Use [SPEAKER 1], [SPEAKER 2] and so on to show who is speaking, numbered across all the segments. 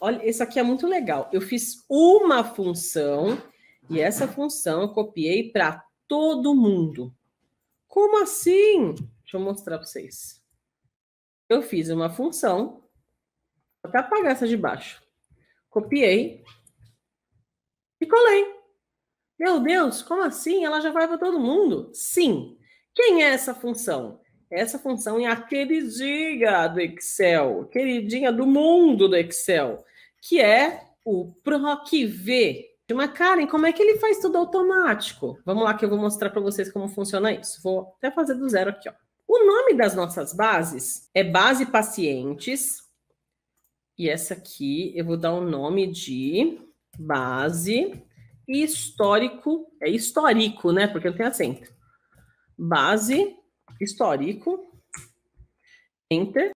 [SPEAKER 1] olha, isso aqui é muito legal. Eu fiz uma função e essa função eu copiei para todo mundo. Como assim? Deixa eu mostrar para vocês. Eu fiz uma função, vou até apagar essa de baixo. Copiei e colei. Meu Deus, como assim? Ela já vai para todo mundo? Sim. Quem é essa função? essa função é a queridinha do Excel, queridinha do mundo do Excel, que é o PROCV. Mas, Karen, como é que ele faz tudo automático? Vamos lá que eu vou mostrar para vocês como funciona isso. Vou até fazer do zero aqui, ó. O nome das nossas bases é base pacientes. E essa aqui eu vou dar o um nome de base histórico. É histórico, né? Porque não tem acento. Base histórico, enter,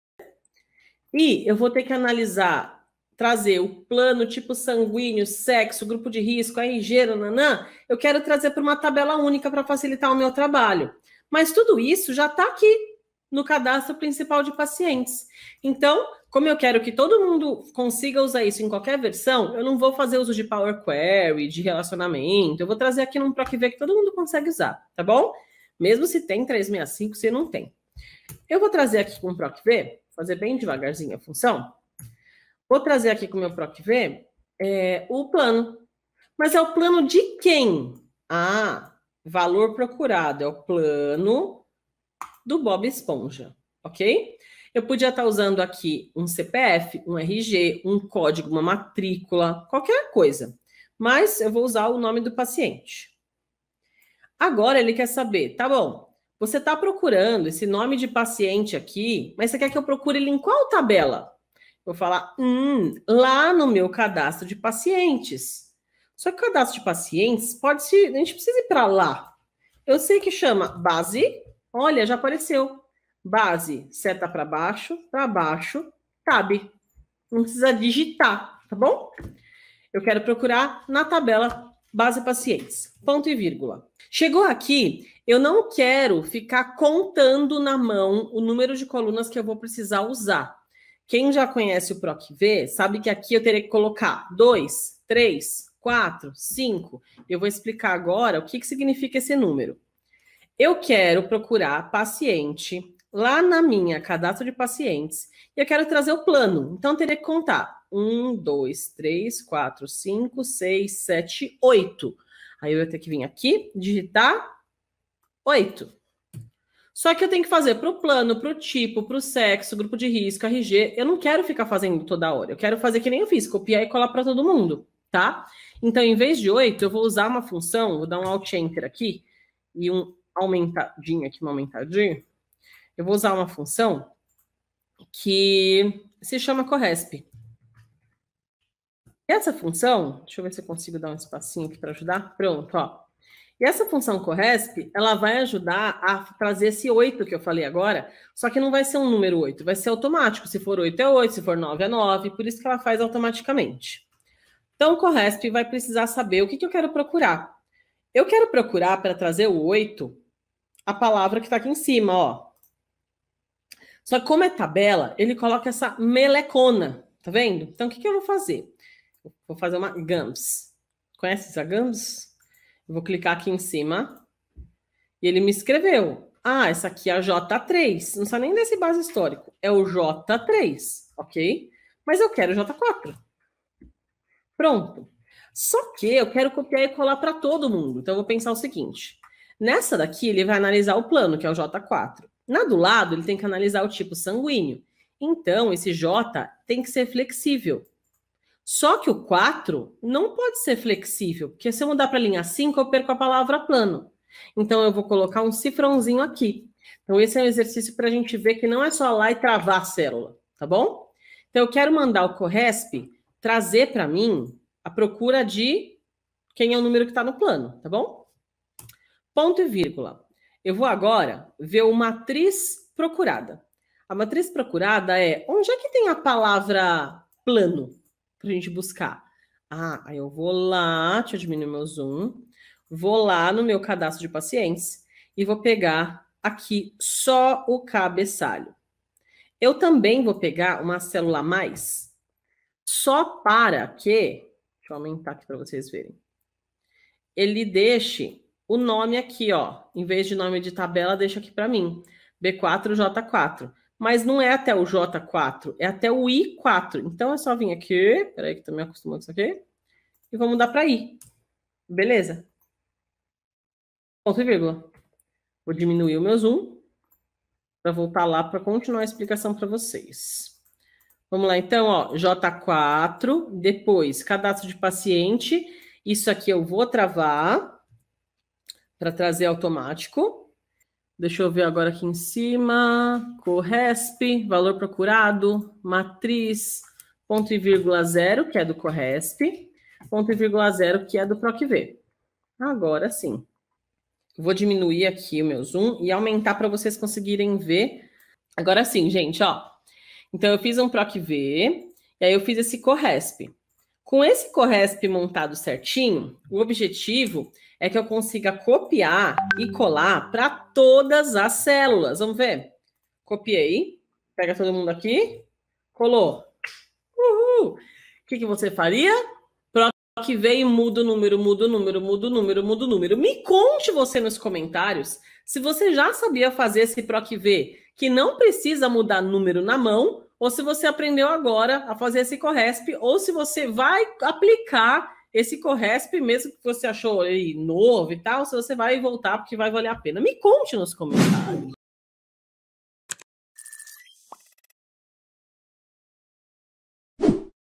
[SPEAKER 1] e eu vou ter que analisar, trazer o plano, tipo sanguíneo, sexo, grupo de risco, RG, nanã, eu quero trazer para uma tabela única para facilitar o meu trabalho. Mas tudo isso já está aqui no cadastro principal de pacientes. Então, como eu quero que todo mundo consiga usar isso em qualquer versão, eu não vou fazer uso de Power Query, de relacionamento, eu vou trazer aqui num para que que todo mundo consegue usar, tá bom? Mesmo se tem 365, se não tem. Eu vou trazer aqui com o PROC-V, fazer bem devagarzinho a função. Vou trazer aqui com o meu PROC-V é, o plano. Mas é o plano de quem? Ah, valor procurado é o plano do Bob Esponja, ok? Eu podia estar usando aqui um CPF, um RG, um código, uma matrícula, qualquer coisa. Mas eu vou usar o nome do paciente. Agora ele quer saber, tá bom, você está procurando esse nome de paciente aqui, mas você quer que eu procure ele em qual tabela? Vou falar, hum, lá no meu cadastro de pacientes. Só que o cadastro de pacientes pode ser. A gente precisa ir para lá. Eu sei que chama base. Olha, já apareceu. Base, seta para baixo, para baixo, tab. Não precisa digitar, tá bom? Eu quero procurar na tabela base pacientes. Ponto e vírgula. Chegou aqui, eu não quero ficar contando na mão o número de colunas que eu vou precisar usar. Quem já conhece o PROCV sabe que aqui eu teria que colocar 2, 3, 4, 5. Eu vou explicar agora o que, que significa esse número. Eu quero procurar paciente lá na minha cadastro de pacientes e eu quero trazer o plano. Então, eu teria que contar um, dois, três, quatro, cinco, seis, sete, oito. Aí eu ia ter que vir aqui, digitar oito. Só que eu tenho que fazer para o plano, para o tipo, para o sexo, grupo de risco, RG. Eu não quero ficar fazendo toda hora. Eu quero fazer que nem eu fiz, copiar e colar para todo mundo, tá? Então, em vez de oito, eu vou usar uma função, vou dar um alt enter aqui e um aumentadinho aqui, um aumentadinho. Eu vou usar uma função que se chama Corresp. E essa função, deixa eu ver se eu consigo dar um espacinho aqui para ajudar. Pronto, ó. E essa função CORRESP, ela vai ajudar a trazer esse 8 que eu falei agora, só que não vai ser um número 8, vai ser automático. Se for 8 é 8, se for 9 é 9, por isso que ela faz automaticamente. Então, o CORRESP vai precisar saber o que, que eu quero procurar. Eu quero procurar, para trazer o 8, a palavra que está aqui em cima, ó. Só que como é tabela, ele coloca essa melecona, tá vendo? Então, o que, que eu vou fazer? Vou fazer uma GAMS. Conhece a GAMS? vou clicar aqui em cima. E ele me escreveu. Ah, essa aqui é a J3. Não sai nem desse base histórico. É o J3, ok? Mas eu quero J4. Pronto. Só que eu quero copiar e colar para todo mundo. Então, eu vou pensar o seguinte. Nessa daqui, ele vai analisar o plano, que é o J4. Na do lado, ele tem que analisar o tipo sanguíneo. Então, esse J tem que ser flexível. Só que o 4 não pode ser flexível, porque se eu mudar para a linha 5, eu perco a palavra plano. Então, eu vou colocar um cifrãozinho aqui. Então, esse é um exercício para a gente ver que não é só lá e travar a célula, tá bom? Então, eu quero mandar o Corresp trazer para mim a procura de quem é o número que está no plano, tá bom? Ponto e vírgula. Eu vou agora ver a matriz procurada. A matriz procurada é onde é que tem a palavra plano? para a gente buscar. Ah, aí eu vou lá, deixa eu diminuir meu zoom, vou lá no meu cadastro de pacientes e vou pegar aqui só o cabeçalho. Eu também vou pegar uma célula a mais, só para que, deixa eu aumentar aqui para vocês verem, ele deixe o nome aqui, ó, em vez de nome de tabela, deixa aqui para mim, B4J4 mas não é até o J4, é até o I4. Então é só vir aqui, peraí que também me acostumando com isso aqui, e vou mudar para I. Beleza? Ponto e vírgula. Vou diminuir o meu zoom para voltar lá para continuar a explicação para vocês. Vamos lá, então, ó, J4, depois cadastro de paciente. Isso aqui eu vou travar para trazer automático. Deixa eu ver agora aqui em cima. Corresp, valor procurado, matriz, ponto e vírgula zero, que é do Corresp, ponto e vírgula zero, que é do PROCV. Agora sim. Vou diminuir aqui o meu zoom e aumentar para vocês conseguirem ver. Agora sim, gente, ó. Então, eu fiz um PROCV, e aí eu fiz esse Corresp. Com esse Corresp montado certinho, o objetivo é que eu consiga copiar e colar para todas as células. Vamos ver? Copiei. Pega todo mundo aqui. Colou. Uhul. O que, que você faria? que veio muda o número, muda o número, muda o número, muda o número. Me conte você nos comentários se você já sabia fazer esse PROC V que não precisa mudar número na mão, ou se você aprendeu agora a fazer esse Corresp, ou se você vai aplicar esse Corresp, mesmo que você achou ele novo e tal, se você vai voltar, porque vai valer a pena. Me conte nos comentários.